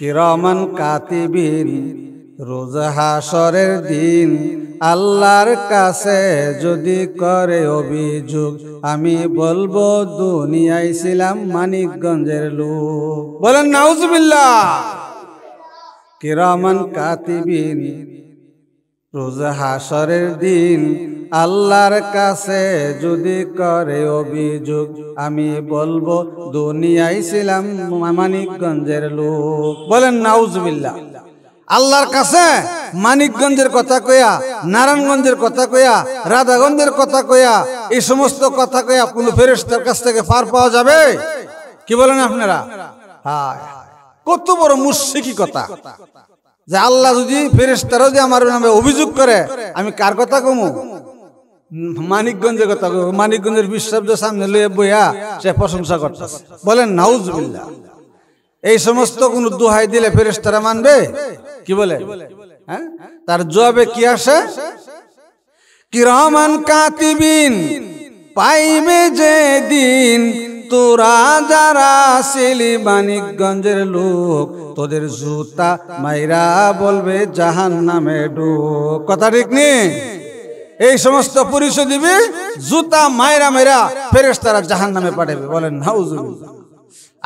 কিরমন কাতিবিন রোজ হাসরের দিন আল্লাহর কাছে যদি করে অভিযোগ আমি বলবো দুনিয়ায় ছিলাম মানিকগঞ্জের লোক বলেন নাউজবিল্লা কিরমন কাতিবিন রোজ হাসরের দিন আল্লাহর কাছে যদি করে অভিযোগ আমি বলবো দুনিয়ায় ছিলাম মানিকগঞ্জের লোক বলেন নাউজবিল্লা আল্লাহর কাছে মানিকগঞ্জের কথা কয়া নারায়ণগঞ্জের কথা কয়া রাধাগঞ্জের কথা কয়া এই সমস্ত কথা কয়া কোনো ফেরেস্তার কাছ থেকে পার পাওয়া যাবে কি বলেন আপনারা কত বড় মুশিকি কথা যে আল্লাহ যদি ফেরেস্তারও যে আমার নামে অভিযোগ করে আমি কার কথা কমু মানিকগঞ্জের কথা মানিকগঞ্জের বিশ্বাব্দ সামনে লয়ে বইয়া সে প্রশংসা করতে বলেন নাউজবিল্লা এই সমস্ত কোন দুহাই দিলে ফেরেস তারা মানবে কি বলে হ্যাঁ তার জবাবে কি আসে কিরমান কাতিবিন পাইবে যে দিন তোরা যারা ছিলি মানিকগঞ্জের লোক তোদের জুতা মাইরা বলবে জাহান নামে ডুক কথা ঠিক নেই এই সমস্ত পুরুষ দিবি জুতা মায়েরা মেরা ফেরেস তারা জাহান নামে পাঠাবে বলেন হাউজ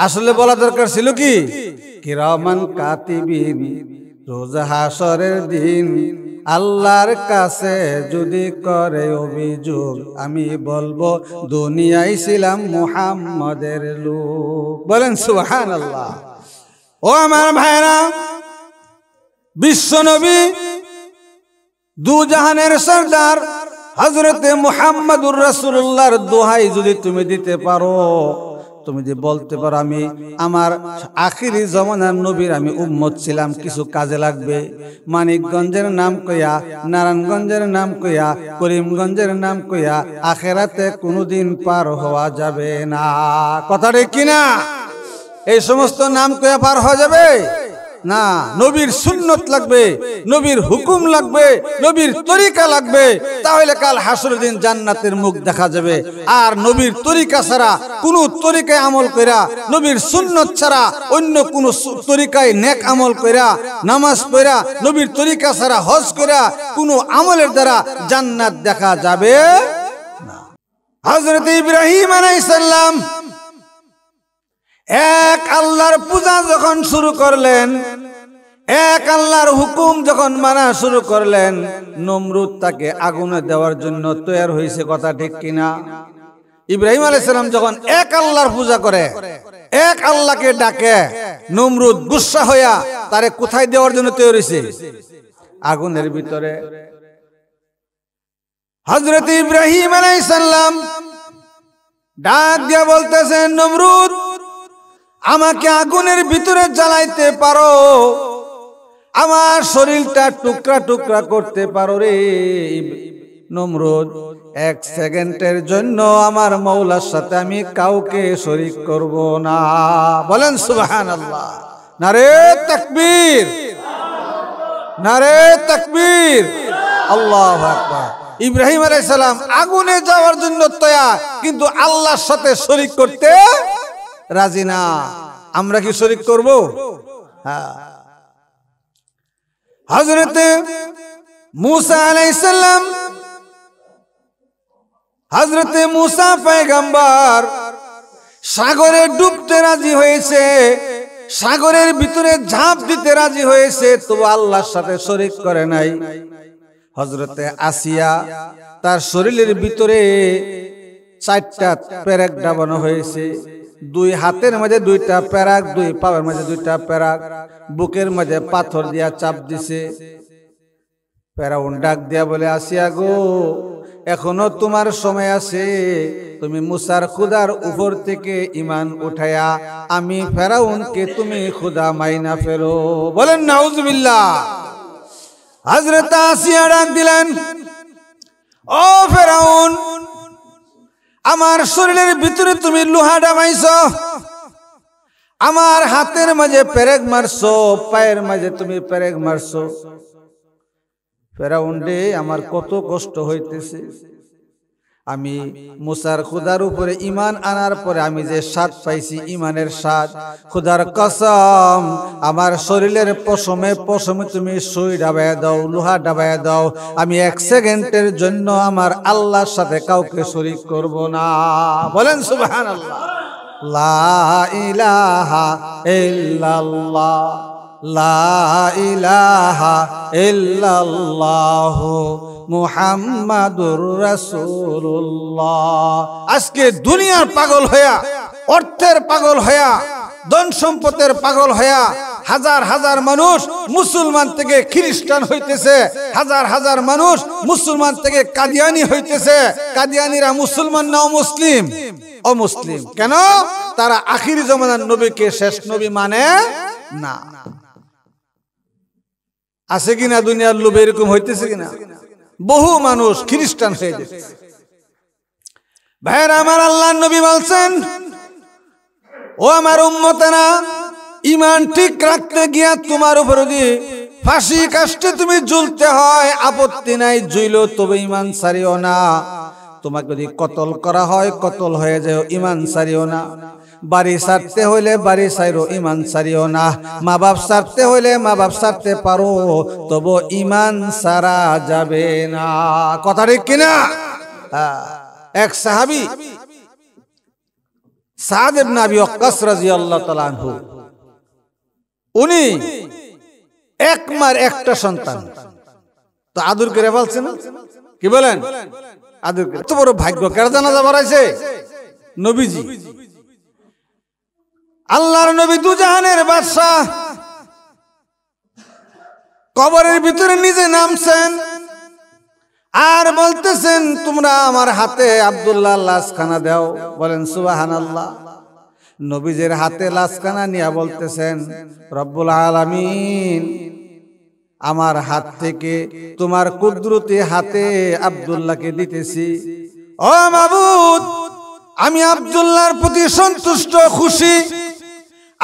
আসলে বলা দরকার ছিল কি কিরামান কাতিবিন রোজ হাসরের দিন আল্লাহর কাছে যদি করে অভিযোগ আমি বলবো দুনিয়ায় ছিলাম মুহাম্মদের লোক বলেন সুহান আল্লাহ ও আমার ভাইরা বিশ্ব নবী দু জাহানের সর্দার হজরতে মোহাম্মদুর রসুল্লাহর দোহাই যদি তুমি দিতে পারো তুমি যে বলতে পারো আমি আমার আখিরি জমানার নবীর আমি উম্মত ছিলাম কিছু কাজে লাগবে মানিকগঞ্জের নাম কইয়া নারায়ণগঞ্জের নাম কইয়া করিমগঞ্জের নাম কইয়া আখেরাতে কোনোদিন পার হওয়া যাবে না কথাটা কিনা এই সমস্ত নাম কইয়া পার হওয়া যাবে না নবীর সুন্নত লাগবে নবীর হুকুম লাগবে নবীর তরিকা লাগবে তাহলে কাল হাসুর দিন জান্নাতের মুখ দেখা যাবে আর নবীর তরিকা ছাড়া কোনো তরিকায় আমল কইরা নবীর সুন্নত ছাড়া অন্য কোনো তরিকায় নেক আমল কইরা নামাজ পড়া নবীর তরিকা ছাড়া হজ করা কোনো আমলের দ্বারা জান্নাত দেখা যাবে হজরত ইব্রাহিম আলাইসাল্লাম এক আল্লাহর পূজা যখন শুরু করলেন এক আল্লাহর হুকুম যখন মানা শুরু করলেন নমরুদ তাকে আগুনে দেওয়ার জন্য তৈয়ার হয়েছে কথা ঠিক কিনা ইব্রাহিম আলাইসালাম যখন এক আল্লাহর পূজা করে এক আল্লাহকে ডাকে নমরুদ গুসা হইয়া তারে কোথায় দেওয়ার জন্য তৈরি হয়েছে আগুনের ভিতরে হজরত ইব্রাহিম আলাইসাল্লাম ডাক দিয়া বলতেছেন নমরুদ আমাকে আগুনের ভিতরে জ্বালাইতে পারো আমার শরীরটা টুকরা টুকরা করতে পারো রে নমরুদ এক সেকেন্ডের জন্য আমার মৌলার সাথে আমি কাউকে শরিক করব না বলেন সুবাহান আল্লাহ নারে তাকবীর নারে তাকবীর আল্লাহ আকবার ইব্রাহিম সালাম আগুনে যাওয়ার জন্য তৈয়ার কিন্তু আল্লাহর সাথে শরিক করতে রাজি না আমরা কি শরিক করব হজরত হ্যাঁ। মুসা আলাইসাল্লাম হজরত মুসা সাগরে ডুবতে রাজি হয়েছে সাগরের ভিতরে ঝাঁপ দিতে রাজি হয়েছে তো আল্লাহর সাথে শরিক করে নাই হজরতে আসিয়া তার শরীরের ভিতরে চারটা প্যারেক ডাবানো হয়েছে দুই হাতের মাঝে দুইটা প্যারাক দুই পাওয়ার মাঝে দুইটা প্যারাক বুকের মাঝে পাথর দিয়া চাপ দিছে প্যারাউন ডাক দিয়া বলে আসিয়া গো এখনো তোমার সময় আছে তুমি মুসার খুদার উপর থেকে ইমান উঠাইয়া আমি ফেরাউনকে তুমি খুদা মাইনা ফেরো বলেন নাউজবিল্লা তা আসিয়া ডাক দিলেন ও ফেরাউন আমার শরীরের ভিতরে তুমি লোহা ডামাইছ আমার হাতের মাঝে পেরেক মারছো পায়ের মাঝে তুমি পেরেক মারছো ফেরাউন্ডে আমার কত কষ্ট হইতেছে আমি মুসার খুদার উপরে ইমান আনার পরে আমি যে স্বাদ পাইছি ইমানের স্বাদ খুদার কসম আমার শরীরের পশমে পশমে তুমি সুই ডাবায় দাও লোহা ডাবায় দাও আমি এক সেকেন্ডের জন্য আমার আল্লাহর সাথে কাউকে শরিক করব না বলেন সুবাহান আল্লাহ লা ইলাহা ইল্লাল্লাহ লা ইলাহা ইল্লাল্লাহ মুহাম্মাদুর রাসূলুল্লাহ আজকে দুনিয়ার পাগল হইয়া অর্থের পাগল হইয়া ধন সম্পদের পাগল হইয়া হাজার হাজার মানুষ মুসলমান থেকে খ্রিস্টান হইতেছে হাজার হাজার মানুষ মুসলমান থেকে কাদিয়ানি হইতেছে কাদিয়ানিরা মুসলমান না মুসলিম অমুসলিম কেন তারা আখির জমানার নবীকে শেষ নবী মানে না আছে কিনা দুনিয়ার লোভ এরকম হইতেছে কিনা বহু মানুষ খ্রিস্টান হয়ে গেছে ভাইয়ের আমার আল্লাহ নবী বলছেন ও আমার উন্মতেরা ইমান ঠিক রাখতে গিয়া তোমার উপর দিয়ে ফাঁসি কাস্টে তুমি জ্বলতে হয় আপত্তি নাই জুইল তবে ইমান সারিও না তোমাকে যদি কতল করা হয় কতল হয়ে যায় ইমান সারিও না বাড়ি সারতে হইলে বাড়ি সাইরো ইমান সারিও না মা বাপ সারতে হইলে মা বাপ সারতে পারো তবু ইমান সারা যাবে না কথা ঠিক কিনা হ্যাঁ। এক সাহাবি সাদ ইবনে আবি ওয়াক্কাস রাদিয়াল্লাহু তাআলা উনি এক মার একটা সন্তান তো আদর করে বলছে না কি বলেন আদুর করে এত বড় ভাগ্য কার যাবার বাড়াইছে নবীজি আল্লাহর নবী দুজাহানের বাদশাহ কবরের ভিতরে নিজে নামছেন আর বলতেছেন তোমরা আমার হাতে আবদুল্লাহ লাশখানা দাও বলেন সুবাহান আল্লাহ নবীজের হাতে লাশখানা নিয়ে বলতেছেন রব্বুল আলমিন আমার হাত থেকে তোমার কুদরতি হাতে আবদুল্লাহকে দিতেছি ও মাবুদ আমি আবদুল্লাহর প্রতি সন্তুষ্ট খুশি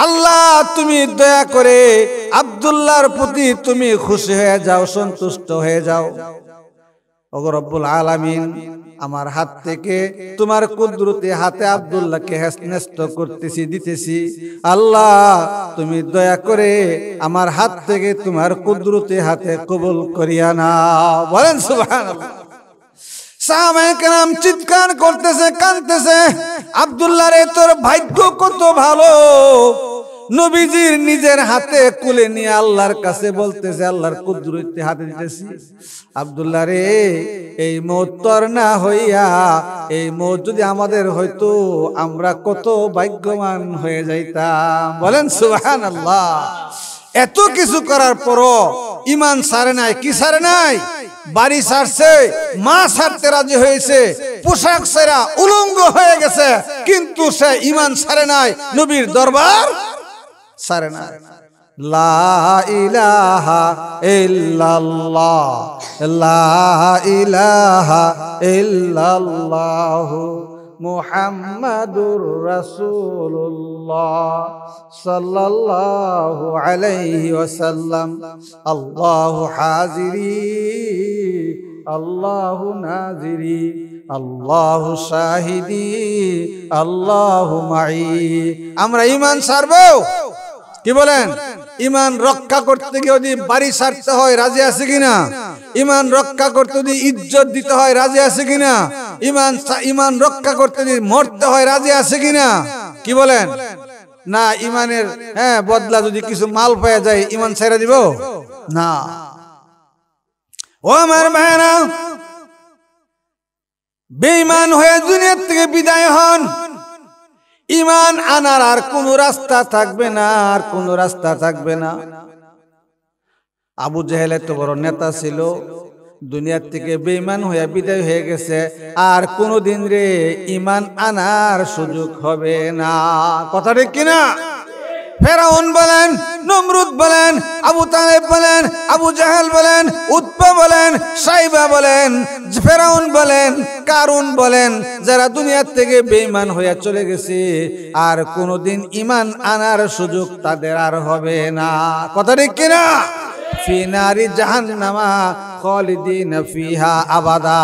আল্লাহ তুমি দয়া করে আবদুল্লাহর প্রতি তুমি খুশি হয়ে যাও সন্তুষ্ট হয়ে যাও অগরব্বুল আলামিন আমার হাত থেকে তোমার কুদরতি হাতে আবদুল্লাহকে হেসনেস্ত করতেছি দিতেছি আল্লাহ তুমি দয়া করে আমার হাত থেকে তোমার কুদরতি হাতে কবুল করিয়া না বলেন সুবহানাল্লাহ চিৎকার করতেছে কানতেছে আবদুল্লাহ রে তোর ভাগ্য কত ভালো নবীজির নিজের হাতে কুলে নিয়ে আল্লাহর কাছে বলতেছে আল্লাহর কুদরতে হাতে দিতেছি আবদুল্লাহ রে এই মৌত্তর না হইয়া এই মৌত যদি আমাদের হয়তো আমরা কত ভাগ্যবান হয়ে যাইতাম বলেন সুহান আল্লাহ এত কিছু করার পরও ইমান সারে নাই কি সারে নাই বাড়ি সারছে মা সারতে রাজি হয়েছে পোশাক সেরা উলঙ্গ হয়ে গেছে কিন্তু সে ইমান সারে নাই নবীর দরবার سارنا لا إله إلا الله لا إله إلا الله محمد رسول الله صلى الله عليه وسلم الله حاضري الله ناظري الله شاهدي الله معي أمر إيمان سربو কি বলেন ইমান রক্ষা করতে গিয়ে যদি বাড়ি সারতে হয় রাজি আছে কিনা ইমান রক্ষা করতে যদি ইজ্জত দিতে হয় রাজি আছে কিনা ইমান ইমান রক্ষা করতে যদি মরতে হয় রাজি আছে কিনা কি বলেন না ইমানের হ্যাঁ বদলা যদি কিছু মাল পাওয়া যায় ইমান ছেড়ে দিব না ও আমার ভাইরা বেঈমান হয়ে দুনিয়ার থেকে বিদায় হন ইমান আনার আর কোনো রাস্তা থাকবে না আর কোনো রাস্তা থাকবে না আবু জাহেল এত বড় নেতা ছিল দুনিয়ার থেকে বেইমান হয়ে বিদায় হয়ে গেছে আর কোনো দিন রে ইমান আনার সুযোগ হবে না কথাটা কিনা ফেরাউন বলেন নমরুদ বলেন আবু তালেব বলেন আবু জাহাল বলেন উৎপা বলেন সাইবা বলেন ফেরাউন বলেন কারুন বলেন যারা দুনিয়ার থেকে বেইমান হইয়া চলে গেছে আর কোনোদিন ইমান আনার সুযোগ তাদের আর হবে না কথা ঠিক কিনা ফিনারি জাহান্নামা খালিদিন ফিহা আবাদা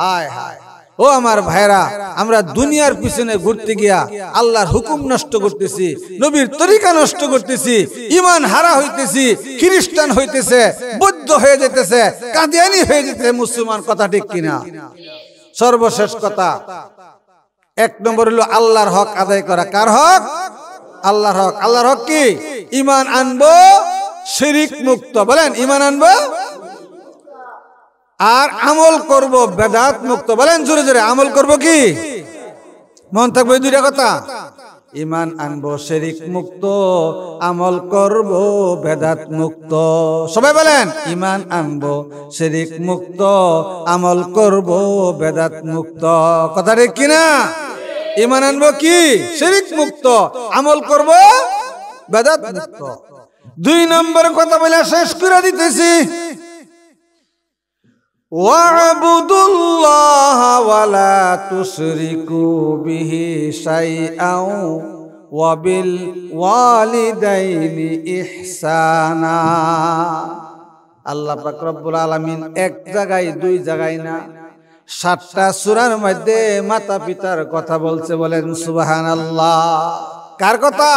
হায় হায় ও আমার ভাইরা আমরা দুনিয়ার পিছনে ঘুরতে গিয়া আল্লাহর হুকুম নষ্ট করতেছি নবীর তরিকা নষ্ট করতেছি ইমান হারা হইতেছি খ্রিস্টান হইতেছে বৌদ্ধ হয়ে যেতেছে কাদিয়ানি হয়ে যেতেছে মুসলমান কথা ঠিক কিনা সর্বশেষ কথা এক নম্বর হলো আল্লাহর হক আদায় করা কার হক আল্লাহর হক আল্লাহর হক কি ইমান আনবো শিরিক মুক্ত বলেন ইমান আনবো আর আমল করব বেদাত মুক্ত বলেন জোরে জোরে আমল করব কি মন থাকবে দুইটা কথা ইমান আনবো শেরিক মুক্ত আমল করব বেদাত মুক্ত সবাই বলেন ইমান আনবো শেরিক মুক্ত আমল করব বেদাত মুক্ত কথা রে কিনা ইমান আনবো কি শেরিক মুক্ত আমল করব বেদাত মুক্ত দুই নম্বর কথা বলে শেষ করে দিতেছি আল্লাহ পাক আলমিন আলামিন এক জায়গায় দুই জায়গায় না সাতটা সুরার মধ্যে মাতা পিতার কথা বলছে বলেন সুবাহান আল্লাহ কার কথা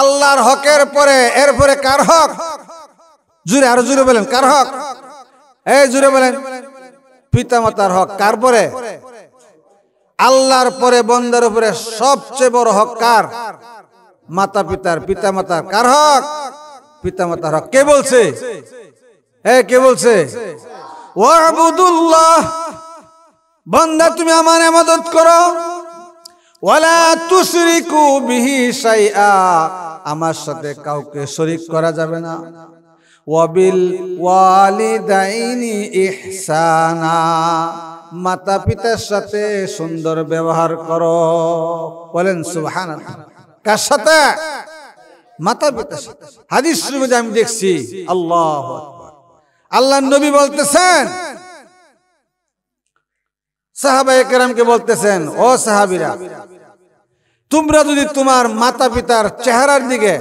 আল্লাহর হকের পরে এরপরে কার হক জুড়ে আরো জুড়ে বলেন কার হক এই জুড়ে বলেন পিতামাতার হক কার পরে আল্লাহর পরে বন্দার উপরে সবচেয়ে বড় হক কার মাতা পিতার পিতামাতার কার হক পিতামাতার হক কে বলছে হ্যাঁ কে বলছে ওয়াবুদুল্লাহ বন্দা তুমি আমার মদত করো ওয়ালা তুশরিকু বিহি শাইআ আমার সাথে কাউকে শরীক করা যাবে না ওয়াবিল ওয়ালিদাইনি ইহসানা মাতা পিতার সাথে সুন্দর ব্যবহার করো বলেন সুবহান কার সাথে মাতা পিতার সাথে হাদিস আমি দেখছি আল্লাহ আল্লাহ নবী বলতেছেন সাহাবাই কেরামকে বলতেছেন ও সাহাবিরা তোমরা যদি তোমার মাতা পিতার চেহারার দিকে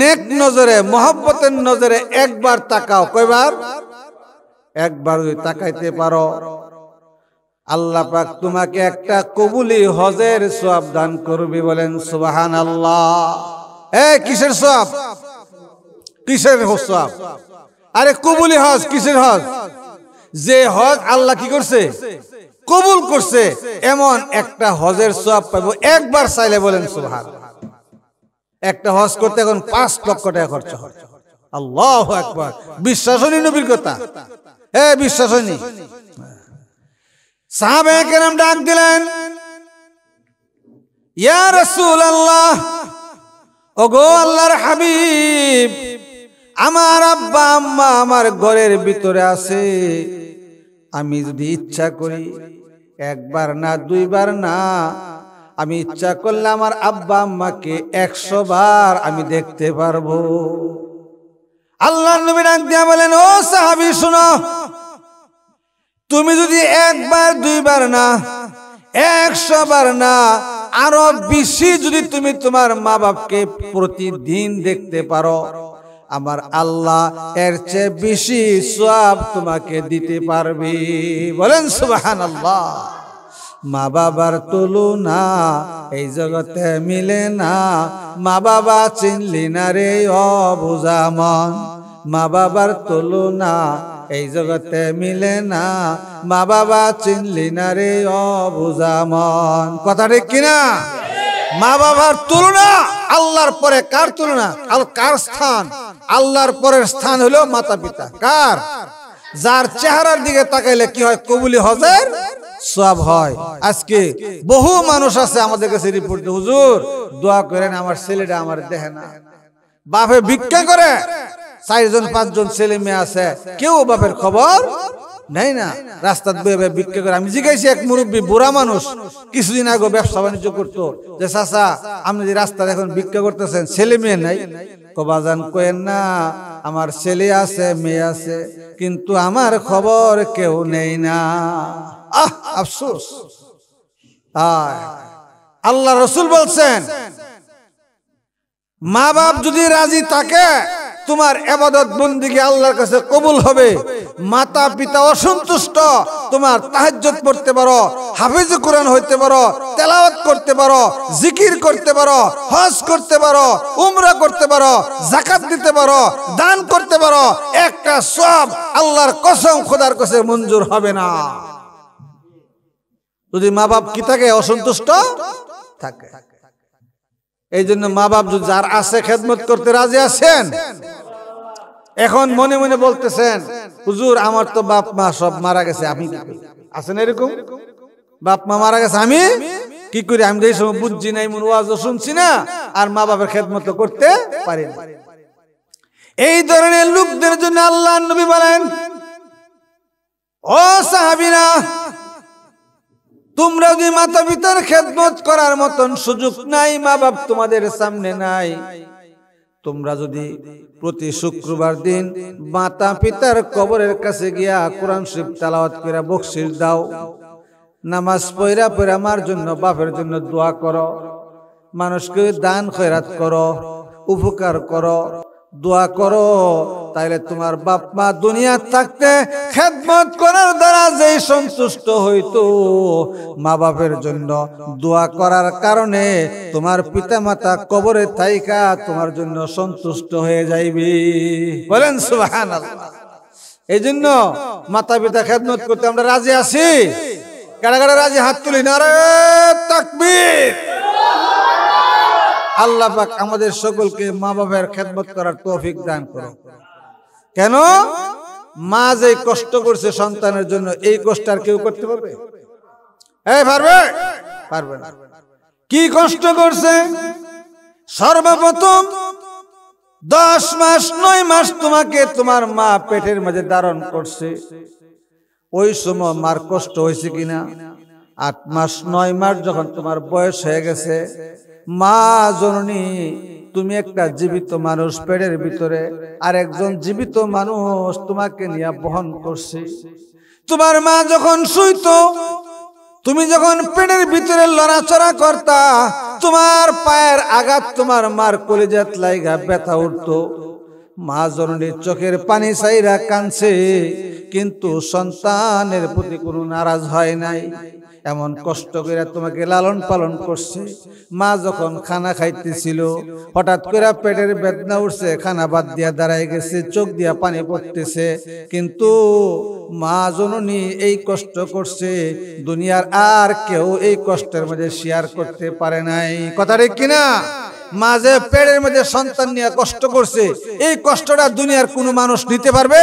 নেক নজরে মোহাব্বতের নজরে একবার তাকাও কয়বার একবার যদি তাকাইতে পারো আল্লাহ পাক তোমাকে একটা কবুলি হজের সব দান করবে বলেন সুবাহান আল্লাহ এ কিসের সব কিসের সব আরে কবুলি হজ কিসের হজ যে হজ আল্লাহ কি করছে কবুল করছে এমন একটা হজের সব পাবো একবার চাইলে বলেন সুবাহ একটা হজ করতে এখন পাঁচ লক্ষ টাকা খরচ হয় আল্লাহ একবার বিশ্বাসনী নবীর কথা হ্যাঁ বিশ্বাসনী সাহাবে কেরাম ডাক দিলেন ইয়া রসুল আল্লাহ ওগো আল্লাহর হাবিব আমার আব্বা আম্মা আমার ঘরের ভিতরে আছে আমি যদি ইচ্ছা করি একবার না দুইবার না আমি ইচ্ছা করলে আমার আব্বা আম্মাকে একশো বার আমি দেখতে পারবো আল্লাহ নবী ডাক দিয়া বলেন ও সাহাবি শোনো তুমি যদি একবার দুইবার না একশো বার না আরো বেশি যদি তুমি তোমার মা বাপকে প্রতিদিন দেখতে পারো আমার আল্লাহ এর চেয়ে বেশি সব তোমাকে দিতে পারবে বলেন সুবাহান আল্লাহ মা বাবার তুলনা এই জগতে মিলে না মা বাবা চিনলি না রে অবুঝা মন মা বাবার তুলনা এই জগতে মিলে না মা বাবা চিনলি না রে অবুঝা মন কথা ঠিক কিনা মা বাবার তুলনা আল্লাহর পরে কার তুলনা আর কার স্থান আল্লাহর পরের স্থান হলো মাতা পিতা কার যার চেহারার দিকে তাকাইলে কি হয় কবুলি হজের সব হয় আজকে বহু মানুষ আছে আমাদের কাছে রিপোর্ট হুজুর দোয়া করেন আমার ছেলেটা আমার দেখে না বাপে ভিক্ষা করে চারজন পাঁচজন ছেলে মেয়ে আছে কেউ বাপের খবর নেই না রাস্তার বয়ে বিক্রি করে আমি জিজ্ঞাসি এক মুরব্বী বুড়া মানুষ কিছুদিন আগে ব্যবসা বাণিজ্য করতো যে চাষা আপনি যে রাস্তা এখন বিক্রি করতেছেন ছেলে মেয়ে নাই কবাজান কয়েন না আমার ছেলে আছে মেয়ে আছে কিন্তু আমার খবর কেউ নেই না আহ আফসোস আল্লাহ রসুল বলছেন মা বাপ যদি রাজি থাকে তোমার এবাদত বন্দিকে আল্লাহর কাছে কবুল হবে মাতা পিতা অসন্তুষ্ট তোমার তাহাজ্জত পড়তে পারো হাফিজ কোরআন হইতে পারো তেলাওয়াত করতে পারো জিকির করতে পারো হজ করতে পারো উমরা করতে পারো জাকাত দিতে পারো দান করতে পারো একটা সব আল্লাহর কসম খোদার কাছে মঞ্জুর হবে না যদি মা বাপ কি থাকে অসন্তুষ্ট থাকে এই জন্য মা বাপ যার আছে খেদমত করতে রাজি আছেন এখন মনে মনে বলতেছেন হুজুর আমার তো বাপ মা সব মারা গেছে আমি আছেন এরকম বাপ মা মারা গেছে আমি কি করি আমি তো এই সময় বুঝছি না এমন ওয়াজ শুনছি না আর মা বাপের খেদমত করতে পারি না এই ধরনের লোকদের জন্য আল্লাহ নবী বলেন ও সাহাবিনা তোমরা যদি মাতা পিতার খেদমত করার মতন সুযোগ নাই মা বাপ তোমাদের সামনে নাই তোমরা যদি প্রতি শুক্রবার দিন মাতা পিতার কবরের কাছে গিয়া কোরআন শরীফ তালাওয়াত করে বকশির দাও নামাজ পয়রা পয়রা মার জন্য বাপের জন্য দোয়া করো মানুষকে দান খয়রাত করো উপকার করো দোয়া করো তাইলে তোমার বাপ মা দুনিয়ার থাকতে খেদমত করার দ্বারা যে সন্তুষ্ট হইতো মা বাপের জন্য দোয়া করার কারণে তোমার পিতা মাতা কবরে থাইকা তোমার জন্য সন্তুষ্ট হয়ে যাইবি বলেন সুহান এই জন্য মাতা পিতা খেদমত করতে আমরা রাজি আছি কারা কারা রাজি হাত তুলি না রে তাকবির আল্লাহ পাক আমাদের সকলকে মা বাবার খেদমত করার তৌফিক দান করো কেন মা যে কষ্ট করছে সন্তানের জন্য এই কষ্ট আর কেউ করতে পারবে এই পারবে পারবে না কি কষ্ট করছে সর্বপ্রথম দশ মাস নয় মাস তোমাকে তোমার মা পেটের মাঝে ধারণ করছে ওই সময় মার কষ্ট হয়েছে কিনা আট মাস নয় মাস যখন তোমার বয়স হয়ে গেছে মা জননী তুমি একটা জীবিত মানুষ পেটের ভিতরে আর একজন জীবিত মানুষ তোমাকে নিয়ে বহন করছে তোমার মা যখন শুইত তুমি যখন পেটের ভিতরে লড়াচড়া করতা তোমার পায়ের আঘাত তোমার মার কলিজাত লাইগা ব্যথা উঠত মা জননীর চোখের পানি সাইরা কানছে কিন্তু সন্তানের প্রতি কোনো নারাজ হয় নাই এমন কষ্ট করে তোমাকে লালন পালন করছে মা যখন খানা খাইতেছিল হঠাৎ করে পেটের বেদনা উঠছে খানা বাদ দিয়া দাঁড়ায় গেছে চোখ দিয়া পানি পড়তেছে কিন্তু মা জননী এই কষ্ট করছে দুনিয়ার আর কেউ এই কষ্টের মধ্যে শেয়ার করতে পারে নাই কথা ঠিক কিনা মা যে পেটের মধ্যে সন্তান নিয়ে কষ্ট করছে এই কষ্টটা দুনিয়ার কোনো মানুষ নিতে পারবে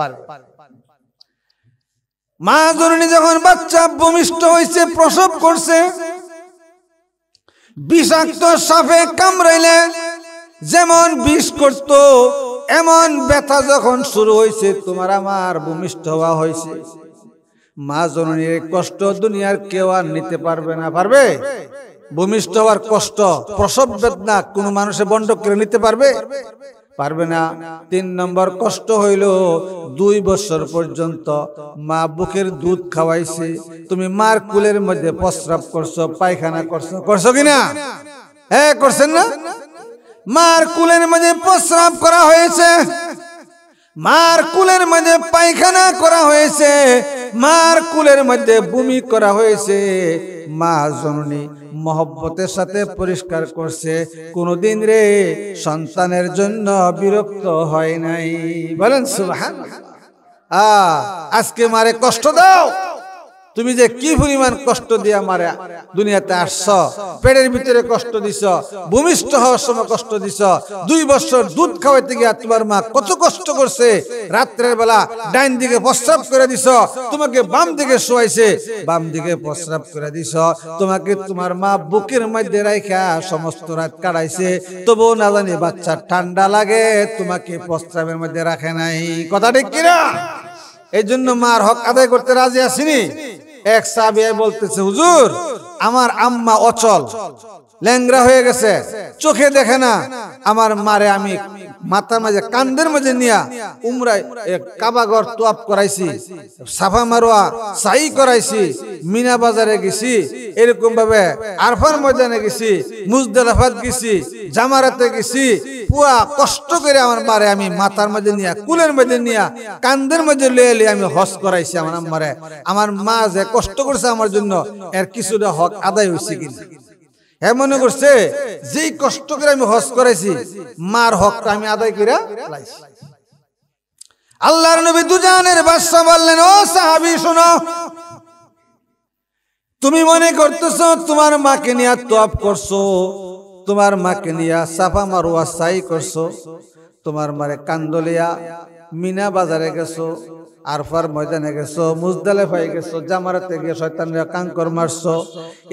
পারবে মা ধরুন যখন বাচ্চা ভূমিষ্ঠ হয়েছে প্রসব করছে বিষাক্ত সাপে কামড়াইলে যেমন বিষ করত এমন ব্যথা যখন শুরু হয়েছে তোমার আমার ভূমিষ্ঠ হওয়া হয়েছে মা জননীর কষ্ট দুনিয়ার কেউ আর নিতে পারবে না পারবে ভূমিষ্ঠ হওয়ার কষ্ট প্রসব বেদনা কোনো মানুষে বন্ধ করে নিতে পারবে পারবে না তিন নম্বর কষ্ট হইল দুই বছর পর্যন্ত মা বুকের দুধ খাওয়াইছে তুমি মার কুলের মধ্যে প্রস্রাব করছো পায়খানা করছো করছো কিনা হ্যাঁ করছেন না মার কুলের মধ্যে প্রস্রাব করা হয়েছে মার কুলের মধ্যে পায়খানা করা হয়েছে মার কুলের মধ্যে বুমি করা হয়েছে মা জননী মহব্বতের সাথে পরিষ্কার করছে কোনদিন রে সন্তানের জন্য বিরক্ত হয় নাই বলেন সুবহান আজকে মারে কষ্ট দাও তুমি যে কি পরিমাণ কষ্ট দিয়া মারা দুনিয়াতে আসছ পেটের ভিতরে কষ্ট দিছ ভূমিষ্ঠ হওয়ার সময় কষ্ট দিছ দুই বছর দুধ খাওয়াইতে গিয়া তোমার মা কত কষ্ট করছে রাত্রের বেলা ডাইন দিকে প্রস্রাব করে দিছ তোমাকে বাম দিকে শোয়াইছে বাম দিকে প্রস্রাব করে দিছ তোমাকে তোমার মা বুকের মধ্যে রাখা সমস্ত রাত কাটাইছে তবুও না জানি বাচ্চা ঠান্ডা লাগে তোমাকে প্রস্রাবের মধ্যে রাখে নাই কথা ঠিক কিনা এই জন্য মার হক আদায় করতে রাজি আসিনি এক সাবি বলতেছে হুজুর আমার আম্মা অচল ল্যাংরা হয়ে গেছে চোখে দেখে না আমার মারে আমি মাথা মাঝে কান্দের মাঝে নিয়া উমরাই কাবাগর তোয়াপ করাইছি সাফা মারোয়া সাই করাইছি মিনা বাজারে গেছি এরকম ভাবে আরফার ময়দানে গেছি মুজদালাফাত গেছি জামারাতে গেছি পুয়া কষ্ট করে আমার মারে আমি মাথার মাঝে নিয়া কুলের মাঝে নিয়া কান্দের মাঝে লয়ে লিয়ে আমি হস করাইছি আমার মারে আমার মা যে কষ্ট করছে আমার জন্য এর কিছুটা হক আদায় হয়েছে কিনা হ্যাঁ মনে করছে যেই কষ্ট করে আমি হজ করেছি মার হকটা আমি আদায় করে আল্লাহর নবী দুজানের বাদশা বললেন ও সাহাবি শোনো তুমি মনে করতেছ তোমার মাকে নিয়ে তপ করছো তোমার মাকে নিয়ে সাফা মারুয়া সাই করছো তোমার মারে কান্দলিয়া মিনা বাজারে গেছো আরফার ময়দানে গেছো মুজদালে হয়ে গেছো জামারাতে গিয়ে শয়তানের কাঙ্কর মারছো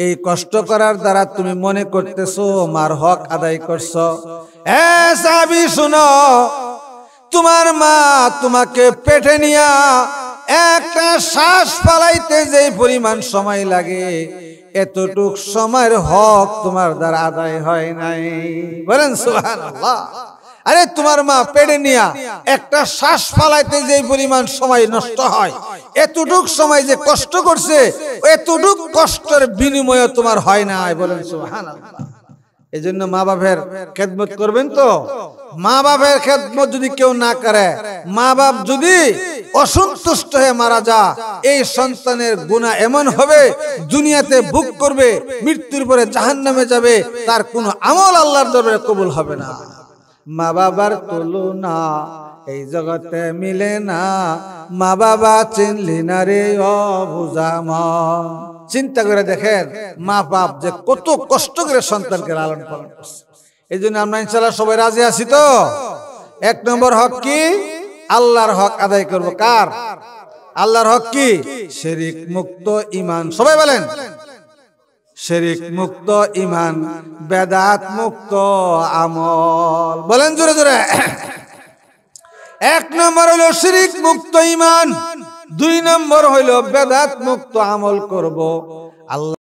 এই কষ্ট করার দ্বারা তুমি মনে করতেছো মার হক আদায় করছো এ সাবি শুনো তোমার মা তোমাকে পেটে নিয়া একটা শ্বাস ফালাইতে যে পরিমাণ সময় লাগে এতটুক সময়ের হক তোমার দ্বারা আদায় হয় নাই বলেন সুবহানাল্লাহ আরে তোমার মা পেড়ে নিয়া একটা শ্বাস ফালাইতে যে পরিমাণ সময় নষ্ট হয় এতটুক সময় যে কষ্ট করছে এতটুক কষ্টের বিনিময়ে তোমার হয় না বলেন এই জন্য মা বাপের খেদমত করবেন তো মা বাপের খেদমত যদি কেউ না করে মা বাপ যদি অসন্তুষ্ট হয়ে মারা যা এই সন্তানের গুণা এমন হবে দুনিয়াতে ভোগ করবে মৃত্যুর পরে জাহান নামে যাবে তার কোনো আমল আল্লাহর দরবারে কবুল হবে না মা বাবার তুলনা এই জগতে মিলে না মা বাবা চিনলি না রে অবুজাম চিন্তা করে দেখেন মা বাপ যে কত কষ্ট করে সন্তানকে লালন পালন করছে এই জন্য আমরা ইনশাল্লাহ সবাই রাজি আছি তো এক নম্বর হক কি আল্লাহর হক আদায় করব কার আল্লাহর হক কি শেরিক মুক্ত ইমান সবাই বলেন শেরিক মুক্ত ইমান বেদাত মুক্ত আমল বলেন জোরে জোরে এক নম্বর হইল শিরিক মুক্ত ইমান দুই নম্বর হইল বেদাত মুক্ত আমল করব আল্লাহ